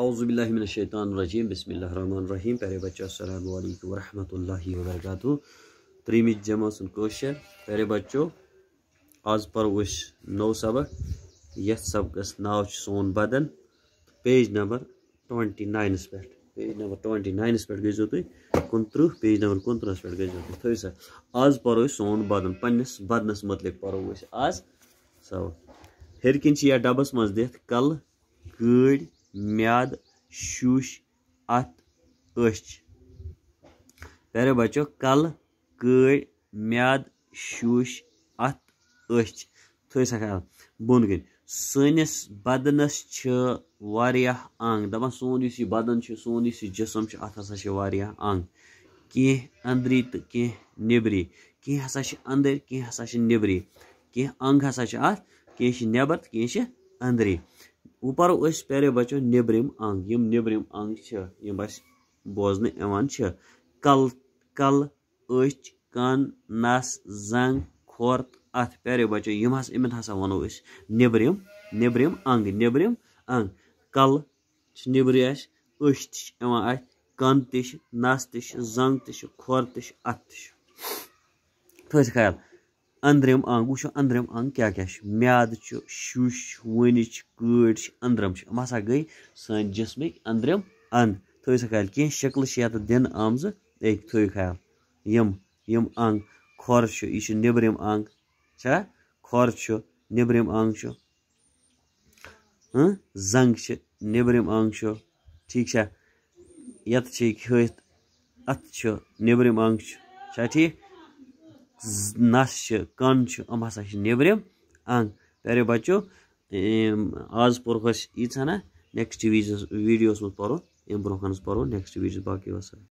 अवज़बिल्लिमिनशैतानरजीम बसमीम प्यारे बच्चों अल्लाम वरहमल वरक त्रीम जमा सुन कौशर प्यारे बच्चो आज पो नव सबक ये सबकस नाव सोन बदन पेज नंबर ट्वेंटी नाइनस पे पेज नंबर ट्वेंटी नाइनस पे गो तुम कुनतृह पेज नंबर कुनतृहस पे गो तुम थो सा आज पो सोन बदन पन्नस बदनस मुतलिक पर्व आज सबक हेर कन डबस मज दल गड़ مد شروع بچو کل میاد شچ تھون کن سدنس ونگ داپ سون اس بدن سون اس جسم ات ہسا انگ کنری تنہی نیبری کھن ہسا انندر کھا نب انگ ہسا ات کھبر کنٹری و پ پو پچو نبم انگ ان نبم انگ بوزن کل کل اچھ کن نگ کور ات پیرے بچوں ان نیبم نیب ہنگ نیب انگ کل نیب اہ اچ تھی ات کن تس تش خیال أنٛدرِم انٛگ وٕچھو أنٛدرِم انٛگ کیٛاہ کیٛاہ چھُ میٛادٕ چھُ شُش وٲنج چھِ کٲڑۍ چھِ أنٛدرَم چھِ یِم ہَسا گٔے سٲنۍ جِسمٕکۍ أنٛدرِم انٛگ تھٲیِو سا خیال کینٛہہ شکلہٕ چھِ یَتھ دِنہٕ آمژٕ أکۍ تھٲیِو خیال یِم یِم انٛگ کھۄر چھُ یہِ چھُ نیٚبرِم انٛگ چھا کھۄر چھُ نیٚبرِم انٛگ چھُ زنٛگ چھِ نیٚبرِم انٛگ چھُ ٹھیٖک چھا یَتھ چھِ ہیٚتھ اَتھ چھُ نیٚبرِم انٛگ چھُ چھا ٹھیٖک نَس چھِ چھِ چھِ کَن یِم ہَسا نیٚبرِم کے پیارے بَچو آز پوٚرُکھ اَسہِ ییٖژاہ بچو آج پورہ ویٖڈیوَس منٛز پَرو مزہ برونٛہہ کَنَس پَرو نیكسٹ ویڈیو باقٕے وَسلام